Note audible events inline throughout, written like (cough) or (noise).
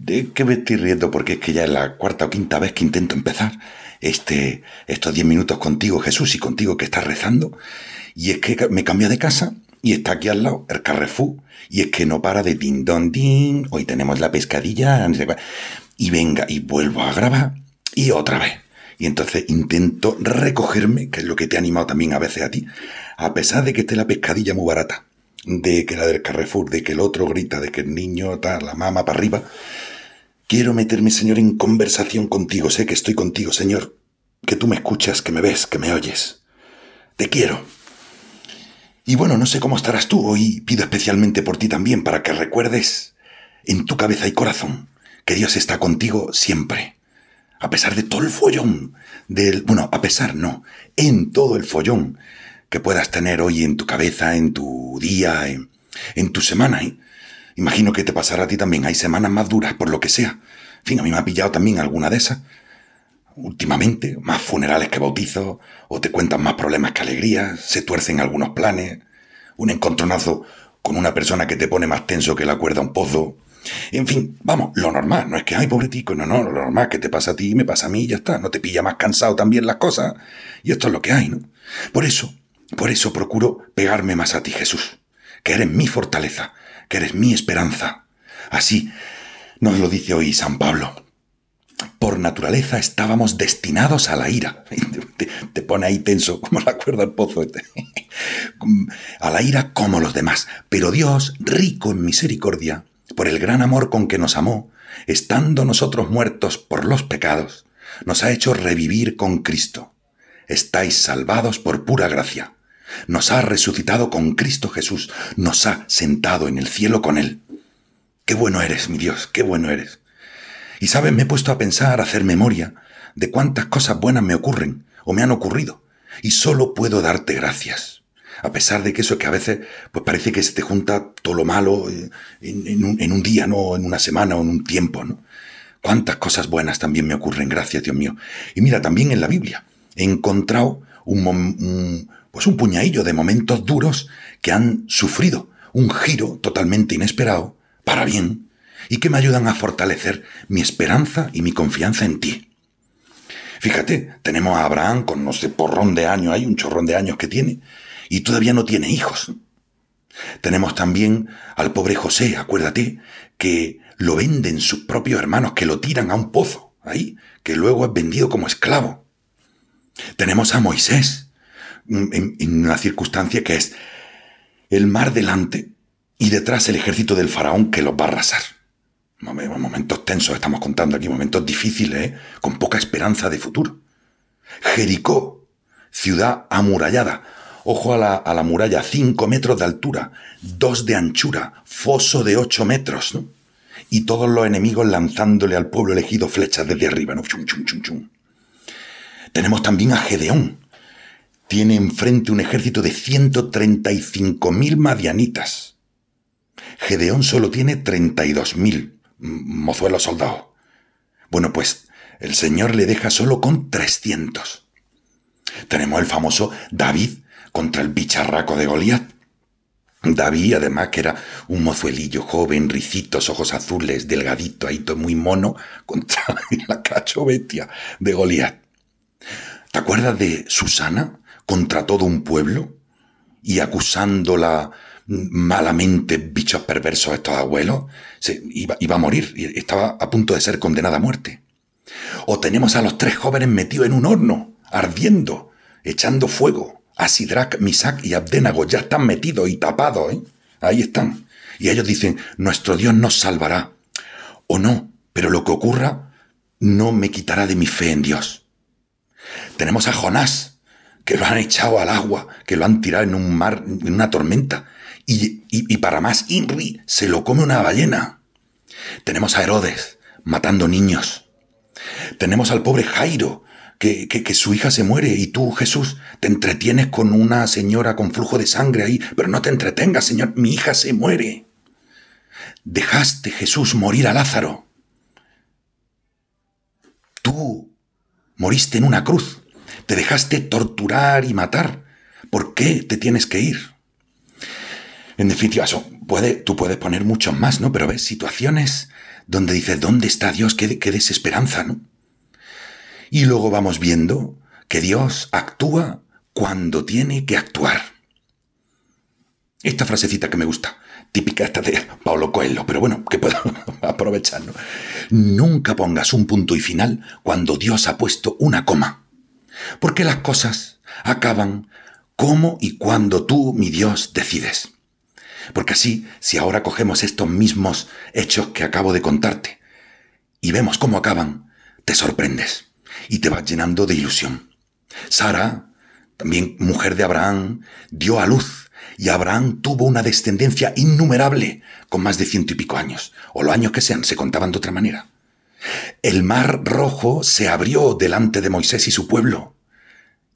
de qué me estoy riendo porque es que ya es la cuarta o quinta vez que intento empezar este, estos diez minutos contigo, Jesús, y contigo que estás rezando. Y es que me cambio de casa y está aquí al lado el Carrefour. Y es que no para de din don din. Hoy tenemos la pescadilla. Y venga, y vuelvo a grabar. Y otra vez. Y entonces intento recogerme, que es lo que te ha animado también a veces a ti, a pesar de que esté la pescadilla muy barata, de que la del Carrefour, de que el otro grita, de que el niño está la mama para arriba, Quiero meterme, Señor, en conversación contigo. Sé que estoy contigo, Señor. Que tú me escuchas, que me ves, que me oyes. Te quiero. Y bueno, no sé cómo estarás tú. Hoy pido especialmente por ti también, para que recuerdes en tu cabeza y corazón que Dios está contigo siempre. A pesar de todo el follón del... Bueno, a pesar no. En todo el follón que puedas tener hoy en tu cabeza, en tu día, en, tu semana. ¿eh? Imagino que te pasará a ti también. Hay semanas más duras, por lo que sea. En fin, a mí me ha pillado también alguna de esas. Últimamente, más funerales que bautizos, o te cuentan más problemas que alegrías, se tuercen algunos planes, un encontronazo con una persona que te pone más tenso que la cuerda un pozo. En fin, vamos, lo normal, no es que, ay, pobre tico, no, no, lo normal que te pasa a ti, me pasa a mí, ya está, no te pilla más cansado también las cosas, y esto es lo que hay, ¿no? Por eso, por eso procuro pegarme más a ti, Jesús, que eres mi fortaleza, que eres mi esperanza. Así nos lo dice hoy San Pablo. Por naturaleza estábamos destinados a la ira. (laughs) Te, pone ahí tenso como la cuerda al pozo. Este. (laughs) A la ira como los demás. Pero Dios, rico en misericordia, por el gran amor con que nos amó, estando nosotros muertos por los pecados, nos ha hecho revivir con Cristo. Estáis salvados por pura gracia. Nos ha resucitado con Cristo Jesús, nos ha sentado en el cielo con Él. Qué bueno eres, mi Dios, qué bueno eres. Y sabes, me he puesto a pensar, a hacer memoria de cuántas cosas buenas me ocurren o me han ocurrido. Y solo puedo darte gracias. A pesar de que eso es que a veces pues parece que se te junta todo lo malo en, un, día, ¿no? En una semana o en un tiempo, ¿no? Cuántas cosas buenas también me ocurren, gracias, Dios mío. Y mira, también en la Biblia he encontrado un, un, pues un puñadillo de momentos duros que han sufrido un giro totalmente inesperado, para bien, y que me ayudan a fortalecer mi esperanza y mi confianza en ti. Fíjate, tenemos a Abraham con no sé porrón de años, hay un chorrón de años que tiene, y todavía no tiene hijos. Tenemos también al pobre José, acuérdate, que lo venden sus propios hermanos, que lo tiran a un pozo, ahí, que luego es vendido como esclavo. Tenemos a Moisés, en, una circunstancia que es el mar delante y detrás el ejército del faraón que los va a arrasar. Eh, momentos tensos estamos contando aquí, momentos difíciles, ¿eh? con poca esperanza de futuro. Jericó, ciudad amurallada. Ojo a la, muralla, 5 metros de altura, 2 de anchura, foso de 8 metros, Y todos los enemigos lanzándole al pueblo elegido flechas desde arriba, Tenemos también a Gedeón, tiene enfrente un ejército de 135.000 madianitas. Gedeón solo tiene 32.000, mozuelos soldados. Bueno, pues el Señor le deja solo con 300. Tenemos el famoso David contra el bicharraco de Goliat. David, además, que era un mozuelillo joven, ricitos, ojos azules, delgadito, ahí todo muy mono, (laughs) contra la cachovetia de Goliat. ¿Te acuerdas de Susana, contra todo un pueblo y acusándola malamente bichos perversos estos abuelos, se iba, a morir, y estaba a punto de ser condenada a muerte. O tenemos a los tres jóvenes metidos en un horno, ardiendo, echando fuego. A Sidrak, Misak y Abdenago ya están metidos y tapados, ¿eh? ahí están. Y ellos dicen, nuestro Dios nos salvará. O no, pero lo que ocurra no me quitará de mi fe en Dios. Tenemos a Jonás, que lo han echado al agua, que lo han tirado en un mar, en una tormenta. Y, para más, Inri se lo come una ballena. Tenemos a Herodes matando niños. Tenemos al pobre Jairo, que, su hija se muere y tú, Jesús, te entretienes con una señora con flujo de sangre ahí, pero no te entretengas, Señor, mi hija se muere. Dejaste, Jesús, morir a Lázaro. Tú moriste en una cruz. Te dejaste torturar y matar. ¿Por qué te tienes que ir? En definitiva, eso puede, tú puedes poner muchos más, ¿no? Pero ves situaciones donde dices, ¿dónde está Dios? Qué, desesperanza, ¿no? Y luego vamos viendo que Dios actúa cuando tiene que actuar. Esta frasecita que me gusta, típica esta de Paolo Coelho, pero bueno, que puedo (laughs) aprovecharlo. Nunca pongas un punto y final cuando Dios ha puesto una coma porque las cosas acaban como y cuando tú, mi Dios, decides. Porque así, si ahora cogemos estos mismos hechos que acabo de contarte y vemos cómo acaban, te sorprendes y te vas llenando de ilusión. Sara, también mujer de Abraham, dio a luz y Abraham tuvo una descendencia innumerable con más de ciento y pico años, o los años que sean, se contaban de otra manera. El mar rojo se abrió delante de Moisés y su pueblo,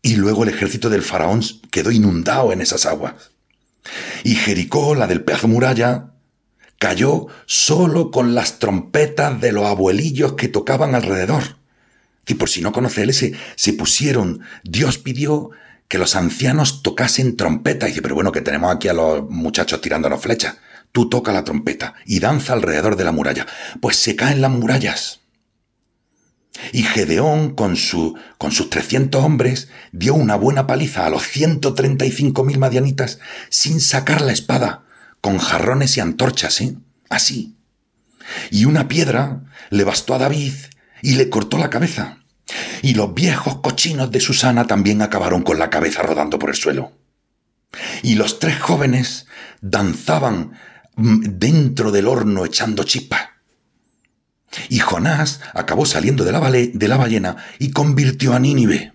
y luego el ejército del faraón quedó inundado en esas aguas. Y Jericó, la del pez muralla, cayó solo con las trompetas de los abuelillos que tocaban alrededor. Y por si no conoce ese, se pusieron, Dios pidió que los ancianos tocasen trompetas Y dice, pero bueno, que tenemos aquí a los muchachos tirándonos flechas. Tú toca la trompeta y danza alrededor de la muralla, pues se caen las murallas. Y Gedeón, con, su, con sus 300 hombres, dio una buena paliza a los 135.000 madianitas sin sacar la espada, con jarrones y antorchas, ¿eh? Así. Y una piedra le bastó a David y le cortó la cabeza. Y los viejos cochinos de Susana también acabaron con la cabeza rodando por el suelo. Y los tres jóvenes danzaban dentro del horno echando chispa. Y Jonás acabó saliendo de la, de la ballena y convirtió a Nínive.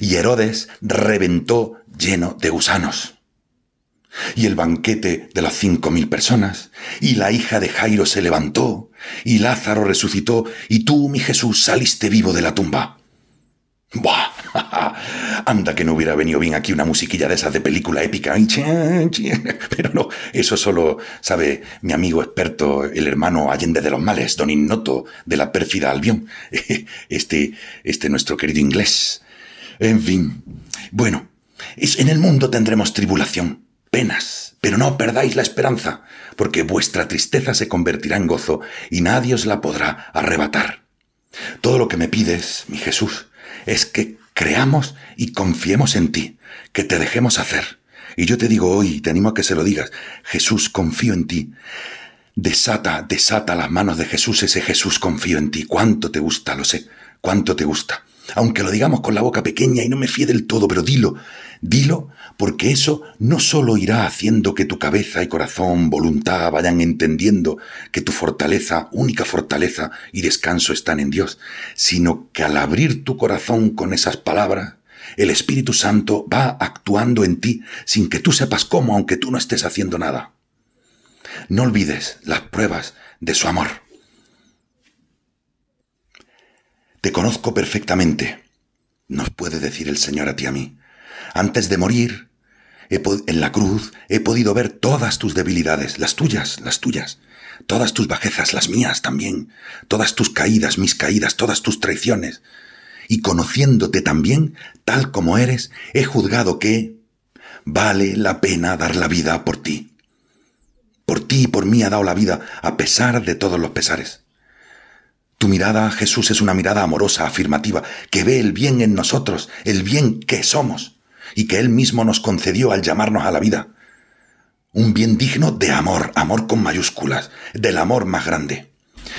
Y Herodes reventó lleno de gusanos. Y el banquete de las cinco mil personas, y la hija de Jairo se levantó, y Lázaro resucitó, y tú, mi Jesús, saliste vivo de la tumba. Anda que no hubiera venido bien aquí una musiquilla de esas de película épica. (laughs) Pero no, eso solo sabe mi amigo experto, el hermano Allende de los Males, don Innoto de la pérfida Albión. (laughs) Este, este nuestro querido inglés. En fin. Bueno, en el mundo tendremos tribulación, penas, pero no perdáis la esperanza, porque vuestra tristeza se convertirá en gozo y nadie os la podrá arrebatar. Todo lo que me pides, mi Jesús, es que creamos y confiemos en ti, que te dejemos hacer. Y yo te digo hoy, te animo a que se lo digas, Jesús, confío en ti. Desata, desata las manos de Jesús, ese Jesús confío en ti. Cuánto te gusta, lo sé, cuánto te gusta aunque lo digamos con la boca pequeña y no me fíe del todo, pero dilo, dilo, porque eso no solo irá haciendo que tu cabeza y corazón, voluntad vayan entendiendo que tu fortaleza, única fortaleza y descanso están en Dios, sino que al abrir tu corazón con esas palabras, el Espíritu Santo va actuando en ti sin que tú sepas cómo, aunque tú no estés haciendo nada. No olvides las pruebas de su amor. Te conozco perfectamente, nos puede decir el Señor a ti a mí. Antes de morir, en la cruz he podido ver todas tus debilidades, las tuyas, las tuyas, todas tus bajezas, las mías también, todas tus caídas, mis caídas, todas tus traiciones. Y conociéndote también, tal como eres, he juzgado que vale la pena dar la vida por ti. Por ti y por mí ha dado la vida, a pesar de todos los pesares. Tu mirada, Jesús, es una mirada amorosa, afirmativa, que ve el bien en nosotros, el bien que somos, y que Él mismo nos concedió al llamarnos a la vida. Un bien digno de amor, amor con mayúsculas, del amor más grande.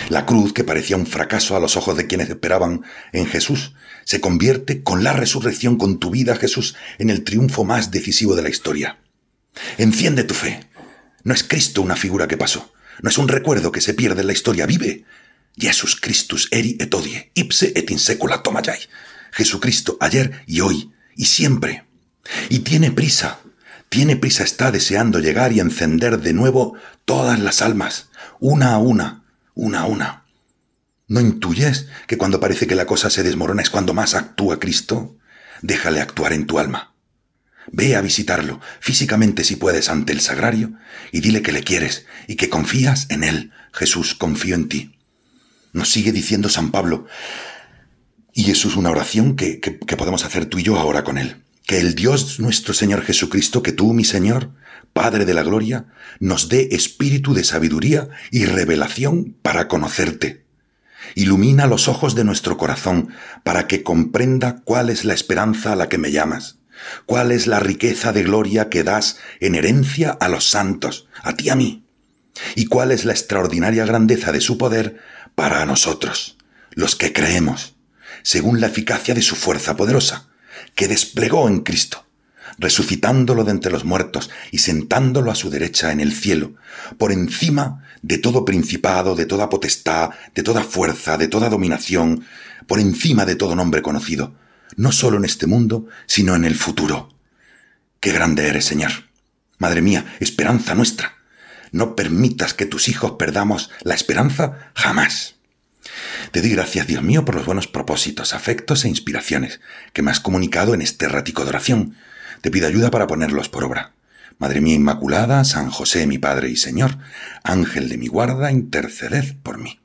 La cruz, que parecía un fracaso a los ojos de quienes esperaban en Jesús, se convierte con la resurrección, con tu vida, Jesús, en el triunfo más decisivo de la historia. Enciende tu fe. No es Cristo una figura que pasó, no es un recuerdo que se pierde en la historia, vive, Jesús Christus eri et ipse et in secula Jesucristo ayer y hoy y siempre. Y tiene prisa, tiene prisa, está deseando llegar y encender de nuevo todas las almas, una a una, una a una. ¿No intuyes que cuando parece que la cosa se desmorona es cuando más actúa Cristo? Déjale actuar en tu alma. Ve a visitarlo, físicamente si puedes, ante el sagrario, y dile que le quieres y que confías en él. Jesús, confío en ti. Nos sigue diciendo San Pablo. Y eso es una oración que, podemos hacer tú y yo ahora con Él. Que el Dios nuestro Señor Jesucristo, que tú, mi Señor, Padre de la Gloria, nos dé espíritu de sabiduría y revelación para conocerte. Ilumina los ojos de nuestro corazón para que comprenda cuál es la esperanza a la que me llamas, cuál es la riqueza de gloria que das en herencia a los santos, a ti a mí, y cuál es la extraordinaria grandeza de su poder para nosotros, los que creemos, según la eficacia de su fuerza poderosa, que desplegó en Cristo, resucitándolo de entre los muertos y sentándolo a su derecha en el cielo, por encima de todo principado, de toda potestad, de toda fuerza, de toda dominación, por encima de todo nombre conocido, no solo en este mundo, sino en el futuro. Qué grande eres, Señor. Madre mía, esperanza nuestra. No permitas que tus hijos perdamos la esperanza jamás. Te doy gracias, Dios mío, por los buenos propósitos, afectos e inspiraciones que me has comunicado en este ratico de oración. Te pido ayuda para ponerlos por obra. Madre mía Inmaculada, San José, mi Padre y Señor, Ángel de mi guarda, interceded por mí.